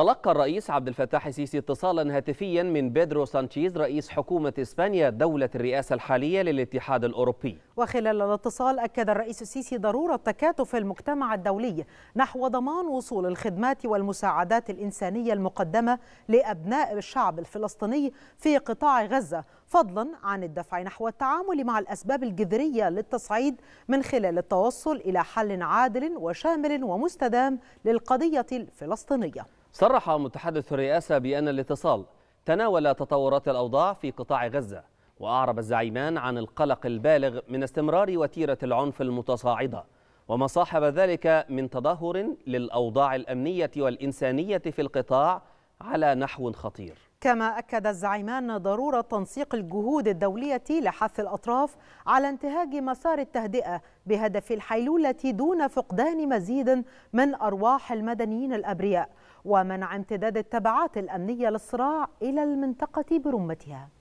تلقى الرئيس عبد الفتاح السيسي اتصالا هاتفيا من بيدرو سانشيز رئيس حكومة إسبانيا دولة الرئاسة الحالية للاتحاد الأوروبي وخلال الاتصال أكد الرئيس السيسي ضرورة تكاتف المجتمع الدولي نحو ضمان وصول الخدمات والمساعدات الإنسانية المقدمة لأبناء الشعب الفلسطيني في قطاع غزة فضلا عن الدفع نحو التعامل مع الأسباب الجذرية للتصعيد من خلال التوصل إلى حل عادل وشامل ومستدام للقضية الفلسطينية صرح متحدث الرئاسة بأن الاتصال تناول تطورات الأوضاع في قطاع غزة وأعرب الزعيمان عن القلق البالغ من استمرار وتيرة العنف المتصاعدة وما صاحب ذلك من تدهور للأوضاع الأمنية والإنسانية في القطاع على نحو خطير كما أكد الزعيمان ضرورة تنسيق الجهود الدولية لحث الأطراف على انتهاج مسار التهدئة بهدف الحيلولة دون فقدان مزيد من أرواح المدنيين الأبرياء ومنع امتداد التبعات الأمنية للصراع إلى المنطقة برمتها